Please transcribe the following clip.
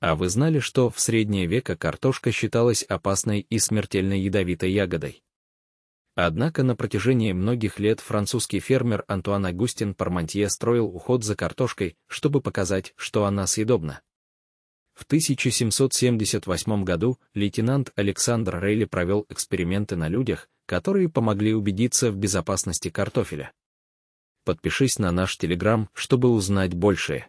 А вы знали, что в средние века картошка считалась опасной и смертельно ядовитой ягодой? Однако на протяжении многих лет французский фермер Антуан Агустин Пармантье строил уход за картошкой, чтобы показать, что она съедобна. В 1778 году лейтенант Александр Рейли провел эксперименты на людях, которые помогли убедиться в безопасности картофеля. Подпишись на наш Телеграм, чтобы узнать больше.